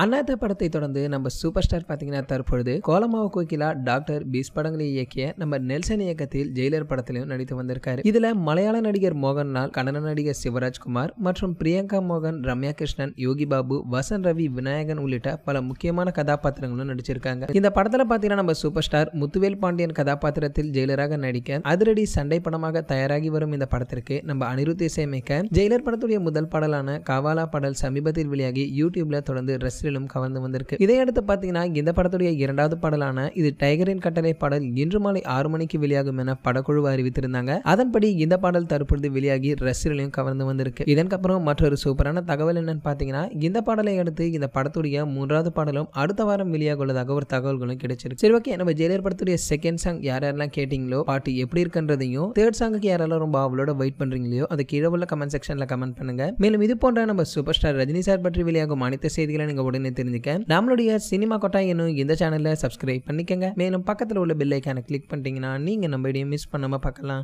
அண்ணாத்த படத்தை தொடர்ந்து நம்ம சூப்பர் ஸ்டார் பார்த்தீங்கன்னா தற்பொழுது கோலமாவு கோகிலா டாக்டர் பீஸ் படங்களை இயக்கிய நம்ம நெல்சன் இயக்கத்தில் ஜெயிலர் படத்திலும் நடித்து வந்திருக்காரு இதுல மலையாள நடிகர் மோகன்லால் கன்னட நடிகர் சிவராஜ்குமார் மற்றும் பிரியங்கா மோகன் ரம்யா கிருஷ்ணன் யோகி பாபு வசன் ரவி விநாயகன் உள்ளிட்ட பல முக்கியமான கதாபாத்திரங்களும் நடிச்சிருக்காங்க இந்த படத்துல பாத்தீங்கன்னா நம்ம சூப்பர் ஸ்டார் முத்துவேல் பாண்டியன் கதாபாத்திரத்தில் ஜெயிலராக நடிக்க அதிரடி சண்டை படமாக தயாராகி வரும் இந்த படத்திற்கு நம்ம அனிருத் இசையமைக்க ஜெயிலர் படத்துடைய முதல் பாடலான காவாலா பாடல் சமீபத்தில் வெளியாகி யூடியூப்ல தொடர்ந்து ரசிகர் முற்றிலும் கவர்ந்து வந்திருக்கு இதையடுத்து பார்த்தீங்கன்னா இந்த படத்துடைய இரண்டாவது பாடலான இது டைகரின் கட்டளை பாடல் இன்று மாலை ஆறு மணிக்கு வெளியாகும் என படக்குழு அறிவித்திருந்தாங்க அதன்படி இந்த பாடல் தற்பொழுது வெளியாகி ரசிகர்களையும் கவர்ந்து வந்திருக்கு இதற்கப்புறம் மற்றொரு சூப்பரான தகவல் என்னன்னு பார்த்தீங்கன்னா இந்த பாடலை அடுத்து இந்த படத்துடைய மூன்றாவது பாடலும் அடுத்த வாரம் வெளியாக உள்ளதாக ஒரு தகவல்களும் கிடைச்சிருக்கு சரி ஓகே நம்ம ஜெயிலர் படத்துடைய செகண்ட் சாங் யார் யாரெல்லாம் கேட்டீங்களோ பாட்டு எப்படி இருக்குன்றதையும் தேர்ட் சாங்குக்கு யாரெல்லாம் ரொம்ப அவளோட வெயிட் பண்றீங்களோ அதை கீழே உள்ள கமெண்ட் செக்ஷன்ல கமெண்ட் பண்ணுங்க மேலும் இது போன்ற நம்ம சூப்பர் ஸ்டார் ரஜினி சார் பற்றி வெளியாகும் அனைத்து செய்திகளை நீங்க உடனே தெரிஞ்சுக்க நம்மளுடைய சினிமா கொட்டா என்னும் இந்த சேனலை சப்ஸ்கிரைப் பண்ணிக்கங்க மேலும் பக்கத்தில் உள்ள பில்லைக்கான கிளிக் பண்ணிட்டீங்கன்னா நீங்கள் நம்ம மிஸ் பண்ணாமல் பார்க்கலாம்